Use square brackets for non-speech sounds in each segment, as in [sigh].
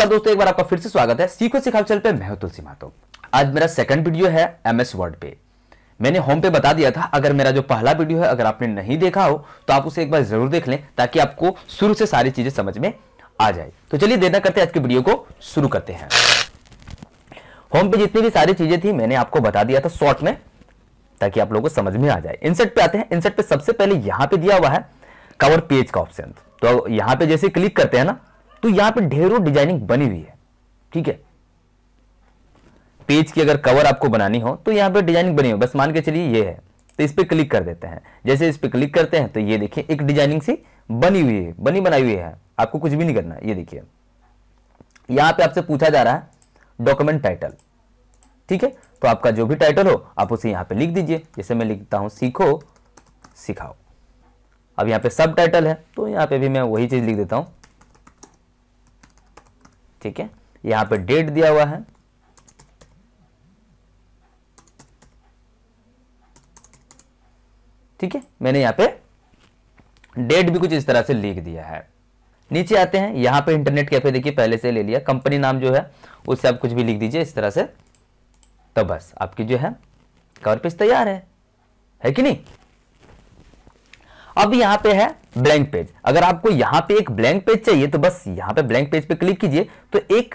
नमस्कार दोस्तों एक बार आपका फिर से स्वागत है सीखो सिखाओ चल पे मैं तुलसी मातो आज मेरा सेकंड वीडियो है एमएस वर्ड पे मैंने होम पे बता दिया था अगर मेरा जो पहला वीडियो है अगर आपने नहीं देखा हो तो आप उसे एक बार जरूर देख लें ताकि आपको शुरू से सारी चीजें समझ में आ जाए तो चलिए देना करते आज के वीडियो को शुरू करते हैं होम पे जितनी भी सारी चीजें थी मैंने आपको बता दिया था शॉर्ट में ताकि आप लोगों को समझ में आ जाए इंसर्ट पे आते हैं इंसर्ट पे सबसे पहले यहां पे दिया हुआ है कवर पेज का ऑप्शन तो यहां पे जैसे क्लिक करते हैं ना तो यहां पे ढेरों डिजाइनिंग बनी हुई है ठीक है पेज की अगर कवर आपको बनानी हो तो यहां पे डिजाइनिंग बनी हुई बस मान के चलिए ये है तो इस पर क्लिक कर देते हैं जैसे इस पर क्लिक करते हैं तो ये देखिए एक डिजाइनिंग सी बनी हुई है बनी बनाई हुई है आपको कुछ भी नहीं करना ये देखिए यहां पे आपसे पूछा जा रहा है डॉक्यूमेंट टाइटल ठीक है तो आपका जो भी टाइटल हो आप उसे यहां पे लिख दीजिए जैसे मैं लिखता हूं सीखो सिखाओ अब यहां पे सब टाइटल है तो यहां पे भी मैं वही चीज़ लिख देता हूं ठीक है यहां पे डेट दिया हुआ है ठीक है मैंने यहां पे डेट भी कुछ इस तरह से लिख दिया है नीचे आते हैं यहां पे इंटरनेट कैफे देखिए पहले से ले लिया कंपनी नाम जो है उससे आप कुछ भी लिख दीजिए इस तरह से तो बस आपकी जो है कवर पेज तैयार है है कि नहीं अब यहां पे है ब्लैंक पेज अगर आपको यहां पे एक ब्लैंक पेज चाहिए तो बस यहां पे ब्लैंक पेज पे क्लिक कीजिए तो एक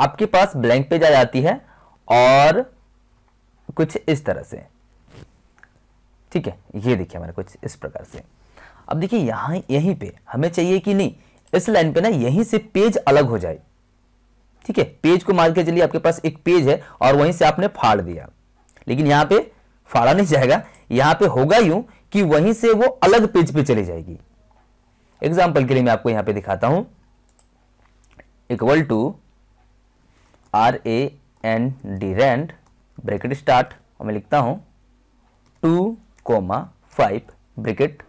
आपके पास ब्लैंक पेज आ जाती है और कुछ इस तरह से ठीक है ये देखिए हमारे कुछ इस प्रकार से अब देखिए यहां यहीं पे हमें चाहिए कि नहीं इस लाइन पे ना यहीं से पेज अलग हो जाए ठीक है पेज को मार के चलिए आपके पास एक पेज है और वहीं से आपने फाड़ दिया लेकिन यहां पे फाड़ा नहीं जाएगा यहां पे होगा यूं कि वहीं से वो अलग पेज पे चली जाएगी एग्जाम्पल के लिए मैं आपको यहां पे दिखाता हूं equal to R A N D rand bracket start और मैं लिखता हूं two comma five bracket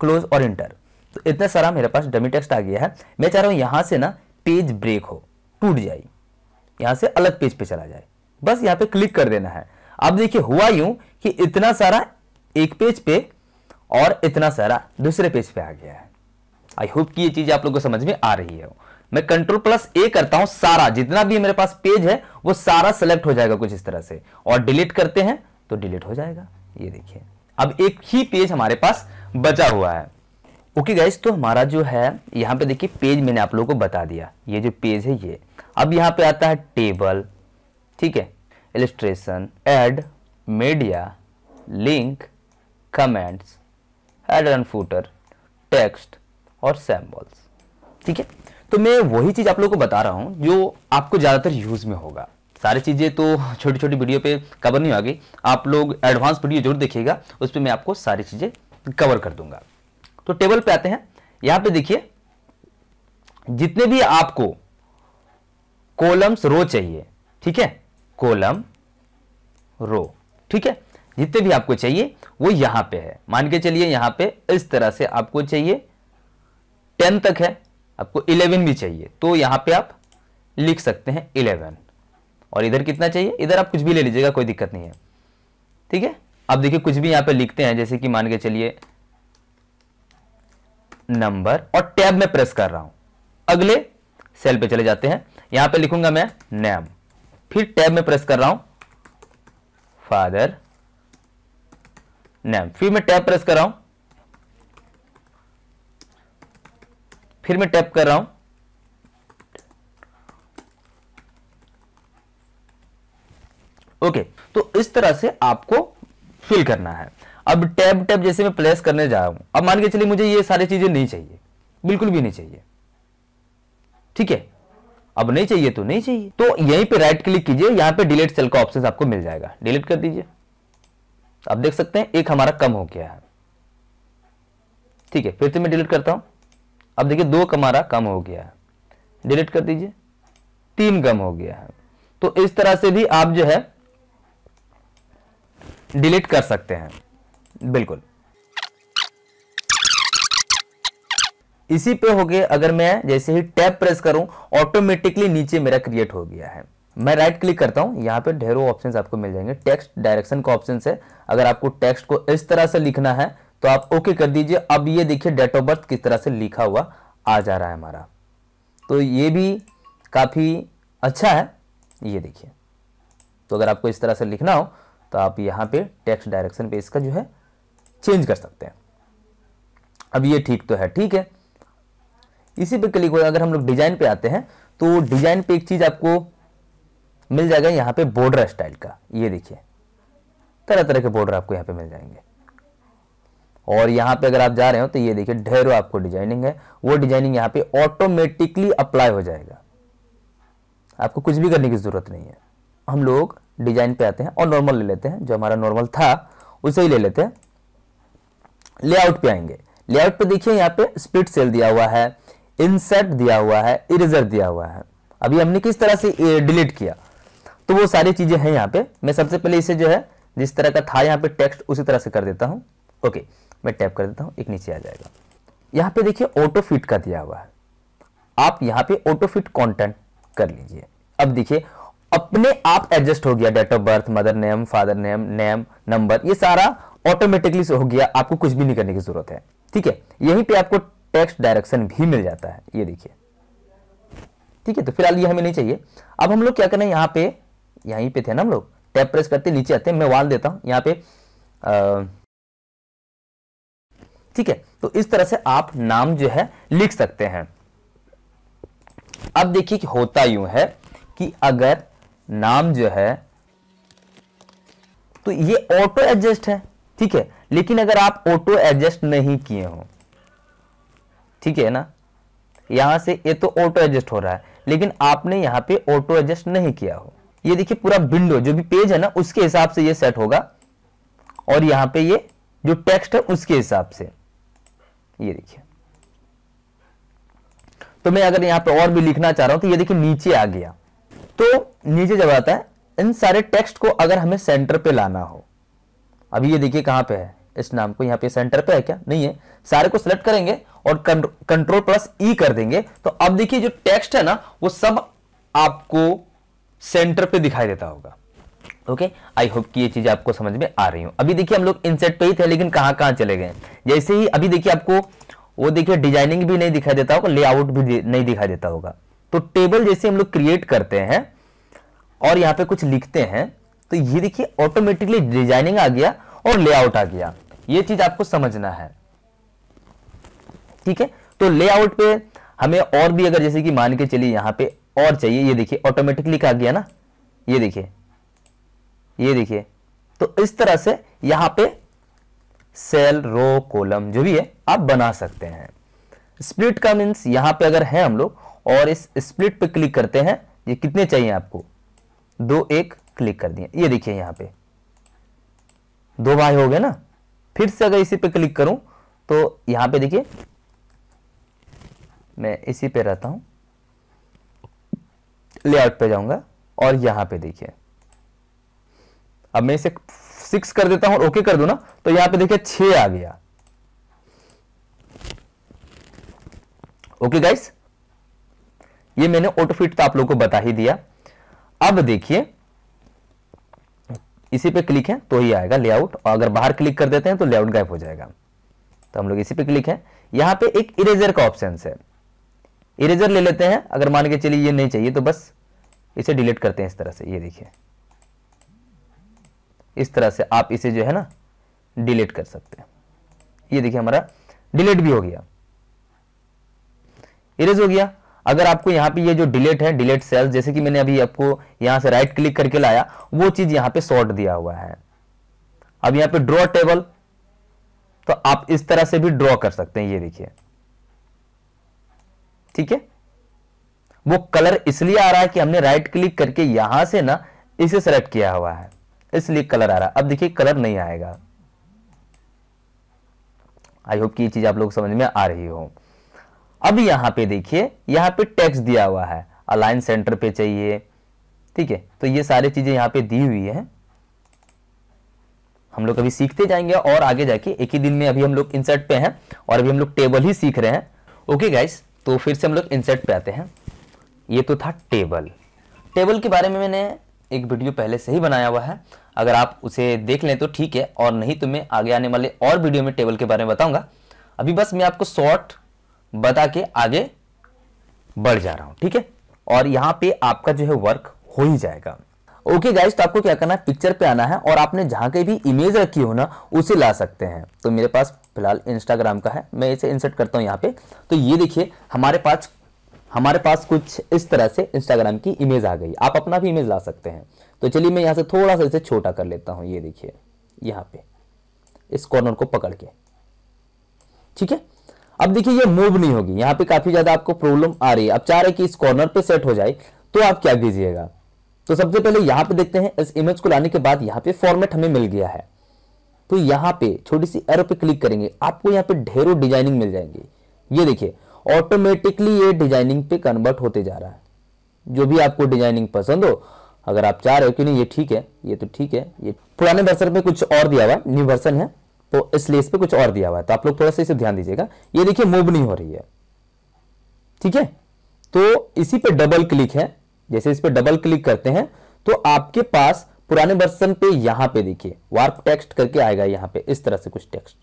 close और इंटर तो इतना सारा मेरे पास डमी टेक्स्ट आ गया है मैं चाह रहा हूं यहां से ना पेज ब्रेक हो टूट जाए यहां से अलग पेज पे चला जाए बस यहां पे क्लिक कर देना है अब देखिए हुआ यूं कि इतना सारा एक पेज पे और इतना सारा दूसरे पेज पे आ गया है आई होप कि ये चीज आप लोगों को समझ में आ रही है मैं कंट्रोल प्लस ए करता हूं सारा जितना भी मेरे पास पेज है वो सारा सेलेक्ट हो जाएगा कुछ इस तरह से और डिलीट करते हैं तो डिलीट हो जाएगा ये देखिए अब एक ही पेज हमारे पास बचा हुआ है ओके okay गाइज तो हमारा जो है यहां पे देखिए पेज मैंने आप लोगों को बता दिया ये जो पेज है ये अब यहां पे आता है टेबल ठीक है illustration add media link comments add and footer text और सैम्बल्स ठीक है तो मैं वही चीज़ आप लोगों को बता रहा हूं जो आपको ज़्यादातर यूज़ में होगा सारी चीज़ें तो छोटी छोटी वीडियो पे कवर नहीं होगी आप लोग एडवांस वीडियो जरूर देखिएगा उस पर मैं आपको सारी चीज़ें कवर कर दूंगा तो टेबल पे आते हैं यहां पे देखिए जितने भी आपको कॉलम्स रो चाहिए ठीक है कॉलम रो ठीक है जितने भी आपको चाहिए वो यहां पे है मान के चलिए यहां पे इस तरह से आपको चाहिए टेन तक है आपको इलेवन भी चाहिए तो यहां पे आप लिख सकते हैं इलेवन और इधर कितना चाहिए इधर आप कुछ भी ले लीजिएगा कोई दिक्कत नहीं है ठीक है आप देखिए कुछ भी यहां पे लिखते हैं जैसे कि मान के चलिए नंबर और टैब में प्रेस कर रहा हूं अगले सेल पे चले जाते हैं यहां पे लिखूंगा मैं नेम फिर टैब में प्रेस कर रहा हूं फादर नेम फिर मैं टैप प्रेस कर रहा हूं फिर मैं टैप कर रहा हूं ओके तो इस तरह से आपको फिल करना है अब टैब टैब जैसे मैं प्लेस करने जा रहा हूं अब मान के चलिए मुझे ये सारी चीजें नहीं चाहिए बिल्कुल भी नहीं चाहिए ठीक है अब नहीं चाहिए तो नहीं चाहिए तो यहीं पे राइट क्लिक कीजिए यहां पे डिलीट सेल का ऑप्शन आपको मिल जाएगा डिलीट कर दीजिए तो आप देख सकते हैं एक हमारा कम हो गया है ठीक है फिर से मैं डिलीट करता हूं अब देखिए दो हमारा कम हो गया है डिलीट कर दीजिए तीन कम हो गया है तो इस तरह से भी आप जो है डिलीट कर सकते हैं बिल्कुल इसी पे हो गए अगर मैं जैसे ही टैप प्रेस करूं ऑटोमेटिकली नीचे मेरा क्रिएट हो गया है मैं राइट क्लिक करता हूं यहां पे ढेरों ऑप्शंस आपको मिल जाएंगे टेक्स्ट डायरेक्शन का ऑप्शन है अगर आपको टेक्स्ट को इस तरह से लिखना है तो आप ओके कर दीजिए अब ये देखिए डेट ऑफ बर्थ किस तरह से लिखा हुआ आ जा रहा है हमारा तो ये भी काफ़ी अच्छा है ये देखिए तो अगर आपको इस तरह से लिखना हो तो आप यहां पे टेक्स्ट डायरेक्शन पे इसका जो है चेंज कर सकते हैं अब ये ठीक तो है ठीक है इसी पे क्लिक हो अगर हम लोग डिजाइन पे आते हैं तो डिजाइन पे एक चीज़ आपको मिल जाएगा यहाँ पे बॉर्डर स्टाइल का ये देखिए तरह तरह के बॉर्डर आपको यहाँ पे मिल जाएंगे और यहाँ पे अगर आप जा रहे हो तो ये देखिए ढेरों आपको डिजाइनिंग है वो डिजाइनिंग यहाँ पे ऑटोमेटिकली अप्लाई हो जाएगा आपको कुछ भी करने की ज़रूरत नहीं है हम लोग डिजाइन पे आते हैं और नॉर्मल ले लेते हैं जो हमारा नॉर्मल था उसे ही ले लेते हैं लेआउट पे आएंगे लेआउट पे देखिए यहाँ पे स्प्लिट सेल दिया हुआ है इनसेट दिया हुआ है इरेजर दिया हुआ है अभी हमने किस तरह से डिलीट किया तो वो सारी चीजें हैं यहाँ पे मैं सबसे पहले इसे जो है जिस तरह का था यहाँ पे टेक्स्ट उसी तरह से कर देता हूँ ओके मैं टैप कर देता हूँ एक नीचे आ जाएगा यहाँ पे देखिए ऑटो फिट का दिया हुआ है आप यहाँ पे ऑटो फिट कॉन्टेंट कर लीजिए अब देखिए अपने आप एडजस्ट हो गया date of birth mother name father name name number ये सारा ऑटोमेटिकली हो गया आपको कुछ भी नहीं करने की जरूरत है ठीक है यहीं पे आपको टेक्स्ट डायरेक्शन भी मिल जाता है ये देखिए ठीक है तो फिलहाल ये हमें नहीं चाहिए अब हम लोग क्या करें यहाँ पे यहीं पे थे ना हम लोग टैप प्रेस करते नीचे आते हैं मैं वाल देता हूं यहाँ पे ठीक है तो इस तरह से आप नाम जो है लिख सकते हैं अब देखिए कि होता यूं है कि अगर नाम जो है तो ये ऑटो एडजस्ट है ठीक है लेकिन अगर आप ऑटो एडजस्ट नहीं किए हो ठीक है ना यहां से ये तो ऑटो एडजस्ट हो रहा है लेकिन आपने यहां पे ऑटो एडजस्ट नहीं किया हो ये देखिए पूरा विंडो जो भी पेज है ना उसके हिसाब से ये सेट होगा और यहां पे ये जो टेक्स्ट है उसके हिसाब से ये देखिए तो मैं अगर यहां पे और भी लिखना चाह रहा हूं तो ये देखिए नीचे आ गया तो नीचे जब आता है इन सारे टेक्स्ट को अगर हमें सेंटर पे लाना हो अभी ये देखिए कहां पे है इस नाम को यहां पे सेंटर पे है क्या नहीं है सारे को सिलेक्ट करेंगे और कंट्रोल प्लस ई कर देंगे तो अब देखिए जो टेक्स्ट है ना वो सब आपको सेंटर पे दिखाई देता होगा ओके आई होप कि ये चीज आपको समझ में आ रही हो अभी देखिए हम लोग इनसेट पे ही थे लेकिन कहां कहां चले गए जैसे ही अभी देखिए आपको वो देखिए डिजाइनिंग भी नहीं दिखाई देता होगा लेआउट भी नहीं दिखाई देता होगा तो टेबल जैसे हम लोग क्रिएट करते हैं और यहां पे कुछ लिखते हैं तो ये देखिए ऑटोमेटिकली डिजाइनिंग आ गया और लेआउट आ गया ये चीज आपको समझना है ठीक है तो लेआउट पे हमें और भी अगर जैसे कि मान के चलिए यहां पे और चाहिए ये देखिए ऑटोमेटिकली कहा गया ना ये देखिए ये देखिए तो इस तरह से यहां पे सेल रो कॉलम जो भी है आप बना सकते हैं स्प्लिट का मीन्स यहां पे अगर है हम लोग और इस स्प्लिट पे क्लिक करते हैं ये कितने चाहिए आपको दो एक क्लिक कर दिए ये देखिए यहां पे दो भाई हो गए ना फिर से अगर इसी पे क्लिक करूं तो यहां पे देखिए मैं इसी पे रहता हूं लेआउट पे जाऊंगा और यहां पे देखिए अब मैं इसे सिक्स कर देता हूं और ओके कर दू ना तो यहां पे देखिए छ आ गया ओके गाइस ये मैंने ऑटो फिट तो आप लोगों को बता ही दिया अब देखिए इसी पे क्लिक है तो ही आएगा लेआउट और अगर बाहर क्लिक कर देते हैं तो लेआउट गायब हो जाएगा तो हम लोग इसी पे क्लिक है यहां पे एक इरेजर का ऑप्शन है इरेजर ले लेते हैं अगर मान के चलिए ये नहीं चाहिए तो बस इसे डिलीट करते हैं इस तरह से ये देखिए इस तरह से आप इसे जो है ना डिलीट कर सकते हैं ये देखिए हमारा डिलीट भी हो गया इरेज हो गया अगर आपको यहां पे ये जो डिलीट है डिलीट सेल्स जैसे कि मैंने अभी आपको यहां से राइट क्लिक करके लाया वो चीज यहां पे शॉर्ट दिया हुआ है अब यहां पे ड्रॉ टेबल तो आप इस तरह से भी ड्रॉ कर सकते हैं ये देखिए ठीक है वो कलर इसलिए आ रहा है कि हमने राइट क्लिक करके यहां से ना इसे सेलेक्ट किया हुआ है इसलिए कलर आ रहा है अब देखिए कलर नहीं आएगा आई होप कि ये चीज आप लोग समझ में आ रही हो अब यहां पे देखिए यहां पे टेक्स्ट दिया हुआ है अलाइन सेंटर पे चाहिए ठीक है तो ये सारी चीजें यहां पे दी हुई है हम लोग अभी सीखते जाएंगे और आगे जाके एक ही दिन में अभी हम लोग इंसर्ट पे हैं और अभी हम लोग टेबल ही सीख रहे हैं ओके गाइस तो फिर से हम लोग इंसर्ट पे आते हैं ये तो था टेबल टेबल के बारे में मैंने एक वीडियो पहले से ही बनाया हुआ है अगर आप उसे देख लें तो ठीक है और नहीं तो मैं आगे आने वाले और वीडियो में टेबल के बारे में बताऊंगा अभी बस मैं आपको शॉर्ट बता के आगे बढ़ जा रहा हूँ ठीक है और यहाँ पे आपका जो है वर्क हो ही जाएगा ओके गाइस गाइज तो आपको क्या करना है पिक्चर पे आना है और आपने जहां के भी इमेज रखी हो ना उसे ला सकते हैं तो मेरे पास फिलहाल इंस्टाग्राम का है मैं इसे इंसर्ट करता हूँ यहाँ पे तो ये देखिए हमारे पास हमारे पास कुछ इस तरह से इंस्टाग्राम की इमेज आ गई आप अपना भी इमेज ला सकते हैं तो चलिए मैं यहाँ से थोड़ा सा इसे छोटा कर लेता हूँ ये देखिए यहाँ पे इस कॉर्नर को पकड़ के ठीक है अब देखिए ये मूव नहीं होगी यहाँ पे काफी ज्यादा आपको प्रॉब्लम आ रही है अब चाह रहे कि इस कॉर्नर पे सेट हो जाए तो आप क्या कीजिएगा तो सबसे पहले यहां पे देखते हैं इस इमेज को लाने के बाद यहां पे फॉर्मेट हमें मिल गया है तो यहां पे छोटी सी एरो पे क्लिक करेंगे आपको यहां पे ढेरों डिजाइनिंग मिल जाएंगे ये देखिए ऑटोमेटिकली ये डिजाइनिंग पे कन्वर्ट होते जा रहा है जो भी आपको डिजाइनिंग पसंद हो अगर आप चाह रहे हो कि नहीं ये ठीक है ये तो ठीक है ये पुराने वर्सन पे कुछ और दिया हुआ है न्यू वर्सन है तो इसलिए इस पर कुछ और दिया हुआ है तो आप लोग थोड़ा सा इसे ध्यान दीजिएगा ये देखिए मूव नहीं हो रही है ठीक है तो इसी पे डबल क्लिक है जैसे इस पर डबल क्लिक करते हैं तो आपके पास पुराने वर्सन पे यहां पे देखिए वार्प टेक्स्ट करके आएगा यहां पे इस तरह से कुछ टेक्स्ट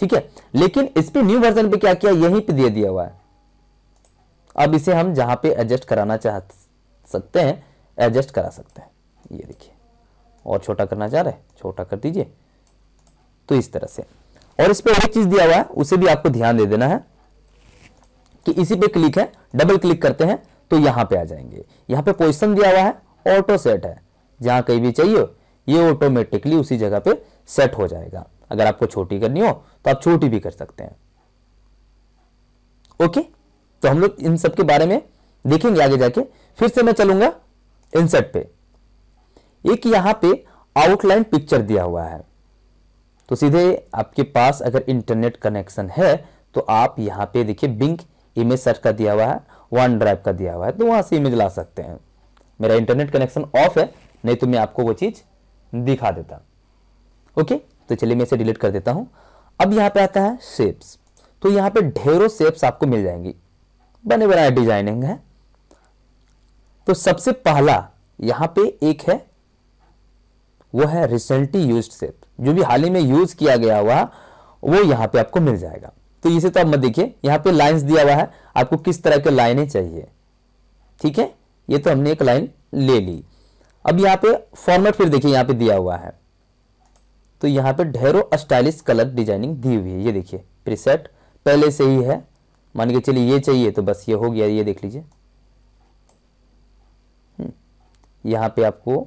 ठीक है लेकिन इस पे न्यू वर्जन पे क्या किया यहीं पे दे दिया हुआ है अब इसे हम जहां पे एडजस्ट कराना चाह सकते हैं एडजस्ट करा सकते हैं ये देखिए और छोटा करना चाह रहे छोटा कर दीजिए तो इस तरह से और इस पर एक चीज दिया हुआ है उसे भी आपको ध्यान दे देना है कि इसी पे क्लिक है डबल क्लिक करते हैं तो यहां पे आ जाएंगे यहां पे पोजिशन दिया हुआ है ऑटो सेट है जहां कहीं भी चाहिए ये ऑटोमेटिकली उसी जगह पे सेट हो जाएगा अगर आपको छोटी करनी हो तो आप छोटी भी कर सकते हैं ओके तो हम लोग इन सब के बारे में देखेंगे आगे जाके फिर से मैं चलूंगा इनसेट पे एक यहां पे आउटलाइन पिक्चर दिया हुआ है तो सीधे आपके पास अगर इंटरनेट कनेक्शन है तो आप यहां पे देखिए बिंक इमेज सर्च का दिया हुआ है वन ड्राइव का दिया हुआ है तो वहां से इमेज ला सकते हैं मेरा इंटरनेट कनेक्शन ऑफ है नहीं तो मैं आपको वो चीज़ दिखा देता ओके तो चलिए मैं इसे डिलीट कर देता हूं अब यहां पे आता है शेप्स तो यहां पे ढेरों शेप्स आपको मिल जाएंगी बने बनाए डिजाइनिंग है तो सबसे पहला यहां पे एक है वो है रिसेंटली यूज शेप जो भी हाल ही में यूज किया गया हुआ वो यहां पे आपको मिल जाएगा तो इसे तो आप मत देखिए यहाँ पे लाइंस दिया हुआ है आपको किस तरह के लाइनें चाहिए ठीक है ये तो हमने एक लाइन ले ली अब यहाँ पे फॉर्मेट फिर देखिए यहाँ पे दिया हुआ है तो यहाँ पे ढेरों स्टाइलिश कलर डिजाइनिंग दी हुई है ये देखिए प्रीसेट पहले से ही है मान के चलिए ये चाहिए तो बस ये हो गया ये देख लीजिए हम्म, यहाँ पे आपको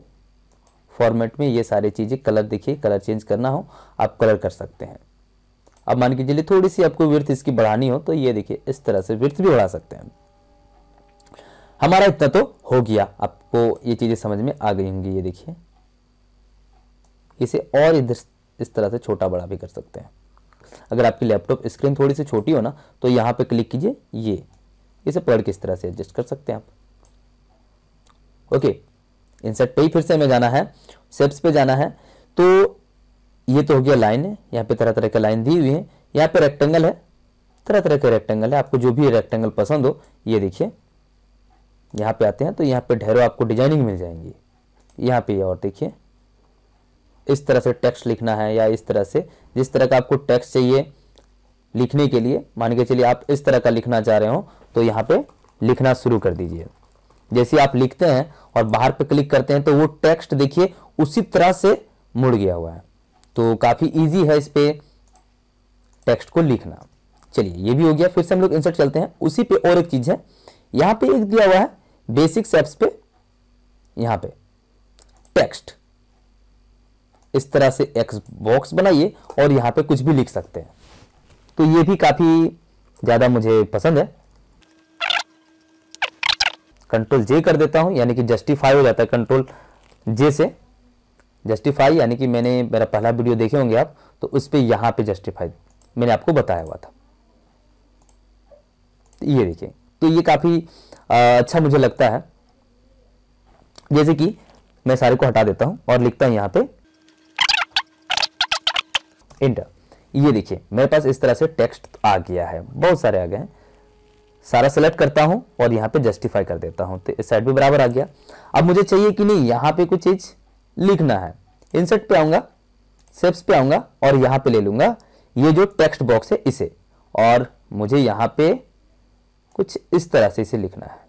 फॉर्मेट में ये सारी चीज़ें कलर देखिए कलर चेंज करना हो आप कलर कर सकते हैं अब मान के चलिए थोड़ी सी आपको वृत्त इसकी बढ़ानी हो तो ये देखिए इस तरह से वृत्त भी बढ़ा सकते हैं हमारा इतना तो हो गया आपको ये चीज़ें समझ में आ गई होंगी ये देखिए इसे और इधर इस तरह से छोटा बड़ा भी कर सकते हैं अगर आपकी लैपटॉप स्क्रीन थोड़ी सी छोटी हो ना तो यहाँ पे क्लिक कीजिए ये इसे पढ़ के इस तरह से एडजस्ट कर सकते हैं आप ओके इंसर्ट पे ही फिर से हमें जाना है सेप्स पे जाना है तो ये तो हो गया लाइन है यहाँ पे तरह तरह के लाइन दी हुई है यहाँ पे रेक्टेंगल है तरह तरह के रेक्टेंगल है आपको जो भी रेक्टेंगल पसंद हो ये देखिए यहाँ पे आते हैं तो यहाँ पे ढेरों आपको डिजाइनिंग मिल जाएंगी यहाँ पे और देखिए इस तरह से टेक्स्ट लिखना है या इस तरह से जिस तरह का आपको टेक्स्ट चाहिए लिखने के लिए मान के चलिए आप इस तरह का लिखना चाह रहे हो तो यहाँ पे लिखना शुरू कर दीजिए जैसे आप लिखते हैं और बाहर पे क्लिक करते हैं तो वो टेक्स्ट देखिए उसी तरह से मुड़ गया हुआ है तो काफ़ी ईजी है इस पर टेक्स्ट को लिखना चलिए ये भी हो गया फिर से हम लोग इंसर्ट चलते हैं उसी पे और एक चीज़ है यहां पे एक दिया हुआ है बेसिक सेप्स पे यहां पे टेक्स्ट इस तरह से एक्स बॉक्स बनाइए और यहाँ पे कुछ भी लिख सकते हैं तो ये भी काफ़ी ज़्यादा मुझे पसंद है कंट्रोल जे कर देता हूँ यानी कि जस्टिफाई हो जाता है कंट्रोल जे से जस्टिफाई यानी कि मैंने मेरा पहला वीडियो देखे होंगे आप तो उस पर यहाँ पे जस्टिफाई मैंने आपको बताया हुआ था ये देखिए तो ये काफ़ी अच्छा मुझे लगता है जैसे कि मैं सारे को हटा देता हूँ और लिखता हूँ यहाँ पे इंटर ये देखिए मेरे पास इस तरह से टेक्स्ट आ गया है बहुत सारे आ गए हैं सारा सेलेक्ट करता हूँ और यहाँ पे जस्टिफाई कर देता हूँ तो इस साइड भी बराबर आ गया अब मुझे चाहिए कि नहीं यहाँ पे कुछ चीज़ लिखना है इंसर्ट पे आऊंगा सेप्स पे आऊंगा और यहां पे ले लूंगा ये जो टेक्स्ट बॉक्स है इसे और मुझे यहां पे कुछ इस तरह से इसे लिखना है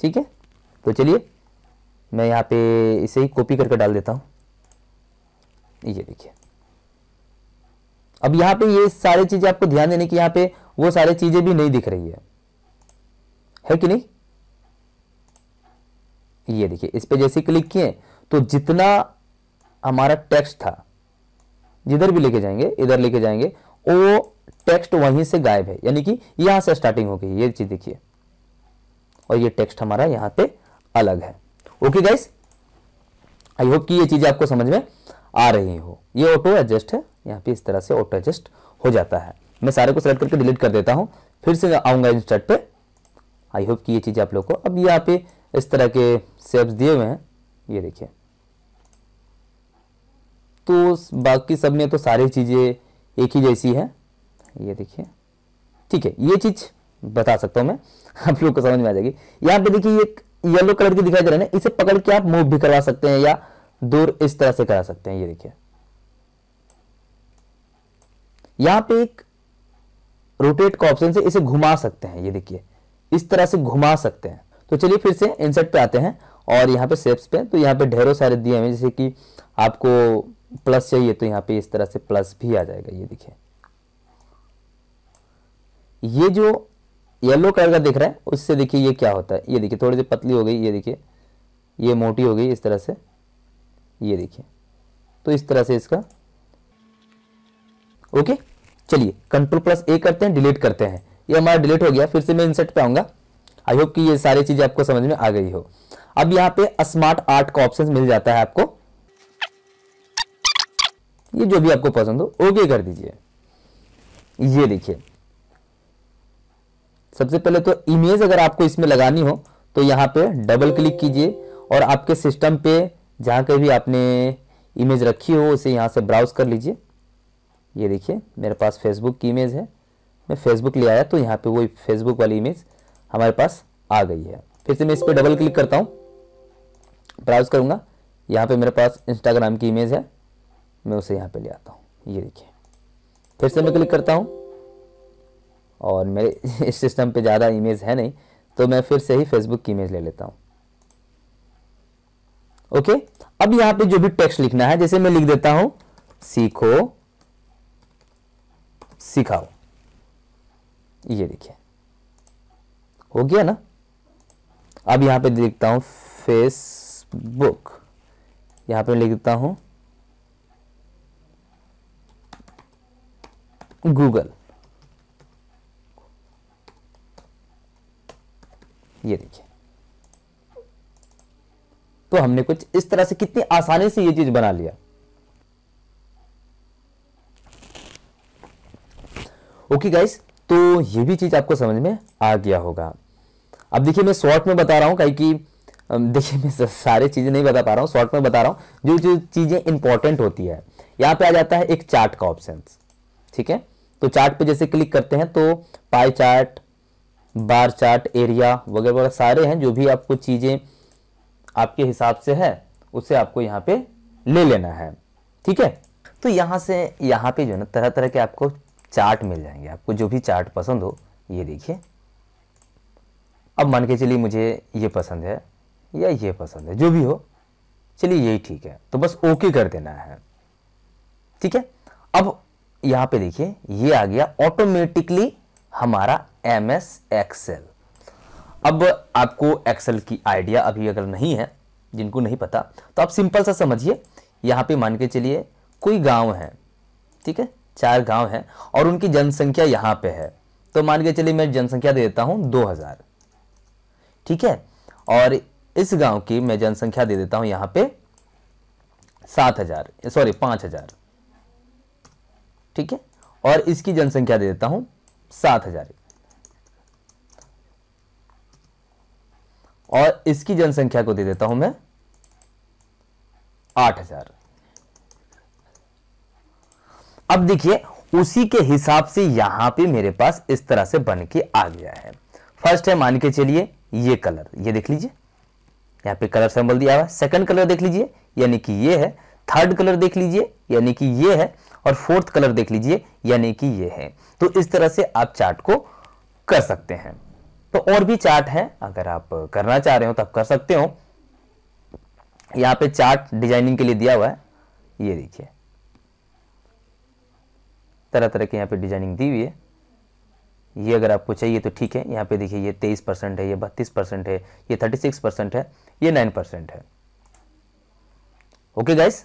ठीक है तो चलिए मैं यहां पे इसे ही कॉपी करके डाल देता हूं ये देखिए अब यहां पे ये सारी चीज़ें आपको ध्यान देने की यहां पे वो सारी चीज़ें भी नहीं दिख रही है है कि नहीं ये देखिए इस पर जैसे क्लिक किए तो जितना हमारा टेक्स्ट था जिधर भी लेके जाएंगे इधर लेके जाएंगे वो टेक्स्ट वहीं से गायब है यानी कि यहां से स्टार्टिंग हो गई ये चीज देखिए और ये टेक्स्ट हमारा यहाँ पे अलग है ओके गाइस आई होप कि ये चीजें आपको समझ में आ रही हो ये ऑटो एडजस्ट है यहाँ पे इस तरह से ऑटो एडजस्ट हो जाता है मैं सारे को सेलेक्ट करके डिलीट कर देता हूँ फिर से आऊंगा इंस्टर्ट पे आई होप कि ये चीज़ आप लोग को अब यहाँ पे इस तरह के सेप्स दिए हुए हैं ये देखिए तो बाकी सब में तो सारी चीज़ें एक ही जैसी है ये देखिए ठीक है ये चीज़ बता सकता हूँ मैं [laughs] आप लोग को समझ में आ जाएगी यहाँ पे देखिए एक येलो कलर की दिखाई दे रहा है इसे पकड़ के आप मूव भी करवा सकते हैं या दूर इस तरह से करा सकते हैं ये देखिए यहाँ पे एक रोटेट का ऑप्शन से इसे घुमा सकते हैं ये देखिए इस तरह से घुमा सकते हैं तो चलिए फिर से इंसर्ट पे आते हैं और यहाँ पे सेप्स पे तो यहाँ पे ढेरों सारे दिए हैं जैसे कि आपको प्लस चाहिए तो यहाँ पे इस तरह से प्लस भी आ जाएगा ये देखिए ये जो येलो कलर का दिख रहा है उससे देखिए ये क्या होता है ये देखिए थोड़ी सी पतली हो गई ये देखिए ये मोटी हो गई इस तरह से ये देखिए तो इस तरह से इसका ओके चलिए कंट्रोल प्लस ए करते हैं डिलीट करते हैं ये हमारा डिलीट हो गया फिर से मैं इंसर्ट पे आऊँगा आई होप कि ये सारी चीजें आपको समझ में आ गई हो अब यहाँ पे स्मार्ट आर्ट का ऑप्शन मिल जाता है आपको ये जो भी आपको पसंद हो ओके कर दीजिए ये देखिए सबसे पहले तो इमेज अगर आपको इसमें लगानी हो तो यहाँ पे डबल क्लिक कीजिए और आपके सिस्टम पे जहाँ कहीं भी आपने इमेज रखी हो उसे यहाँ से ब्राउज कर लीजिए ये देखिए मेरे पास फेसबुक की इमेज है मैं फेसबुक ले आया तो यहाँ पे वो फेसबुक वाली इमेज हमारे पास आ गई है फिर से मैं इस पर डबल क्लिक करता हूँ ब्राउज करूँगा यहाँ पे मेरे पास इंस्टाग्राम की इमेज है मैं उसे यहाँ पे ले आता हूँ ये देखिए फिर से मैं क्लिक करता हूँ और मेरे [laughs] इस सिस्टम पे ज़्यादा इमेज है नहीं तो मैं फिर से ही फेसबुक की इमेज ले लेता हूँ ओके अब यहाँ पे जो भी टेक्स्ट लिखना है जैसे मैं लिख देता हूँ सीखो सिखाओ ये देखिए हो गया ना अब यहां पे लिखता हूं फेसबुक यहां पे लिखता हूं गूगल ये देखिए तो हमने कुछ इस तरह से कितनी आसानी से ये चीज बना लिया ओके गाइस तो ये भी चीज़ आपको समझ में आ गया होगा अब देखिए मैं शॉर्ट में बता रहा हूँ कहीं कि देखिए मैं सारे चीज़ें नहीं बता पा रहा हूँ शॉर्ट में बता रहा हूँ जो जो चीज़ें इंपॉर्टेंट होती है यहाँ पे आ जाता है एक चार्ट का ऑप्शन ठीक है तो चार्ट पे जैसे क्लिक करते हैं तो pie chart bar chart area वगैरह वगैरह सारे हैं जो भी आपको चीज़ें आपके हिसाब से है उसे आपको यहाँ पे ले लेना है ठीक है तो यहाँ से यहाँ पे जो है ना तरह तरह के आपको चार्ट मिल जाएंगे आपको जो भी चार्ट पसंद हो ये देखिए अब मान के चलिए मुझे ये पसंद है या ये पसंद है जो भी हो चलिए यही ठीक है तो बस ओके कर देना है ठीक है अब यहाँ पे देखिए ये आ गया ऑटोमेटिकली हमारा एम एस एक्सेल अब आपको एक्सेल की आइडिया अभी अगर नहीं है जिनको नहीं पता तो आप सिंपल सा समझिए यहाँ पे मान के चलिए कोई गांव है ठीक है चार गांव हैं और उनकी जनसंख्या यहां पे है तो मान के चलिए मैं जनसंख्या दे देता हूं दो हज़ार ठीक है और इस गांव की मैं जनसंख्या दे देता हूं यहां पे सात हज़ार सॉरी 5000 हज़ार ठीक है और इसकी जनसंख्या दे देता हूं सात हज़ार और इसकी जनसंख्या को दे देता हूं मैं आठ हज़ार अब देखिए उसी के हिसाब से यहां पे मेरे पास इस तरह से बन के आ गया है फर्स्ट है मान के चलिए ये कलर ये देख लीजिए यहां पे कलर सिंबल दिया हुआ है सेकंड कलर देख लीजिए यानी कि ये है थर्ड कलर देख लीजिए यानी कि ये है और फोर्थ कलर देख लीजिए यानी कि ये है तो इस तरह से आप चार्ट को कर सकते हैं तो और भी चार्ट है अगर आप करना चाह रहे हो तो आप कर सकते हो यहां पे चार्ट डिजाइनिंग के लिए दिया हुआ है ये देखिए तरह तरह के यहाँ पे डिजाइनिंग दी हुई है ये अगर आपको चाहिए तो ठीक है यहाँ पे देखिए ये तेईस परसेंट है ये बत्तीस परसेंट है ये थर्टी सिक्स परसेंट है ये नाइन परसेंट है ओके गाइस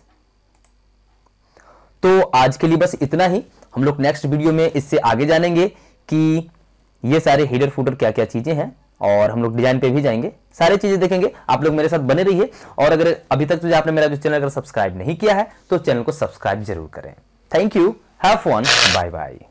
तो आज के लिए बस इतना ही हम लोग नेक्स्ट वीडियो में इससे आगे जानेंगे कि ये सारे हीडर फूटर क्या क्या चीज़ें हैं और हम लोग डिजाइन पे भी जाएंगे सारे चीज़ें देखेंगे आप लोग मेरे साथ बने रहिए और अगर अभी तक तो आपने मेरा चैनल अगर सब्सक्राइब नहीं किया है तो चैनल को सब्सक्राइब जरूर करें thank you Have fun. Bye bye.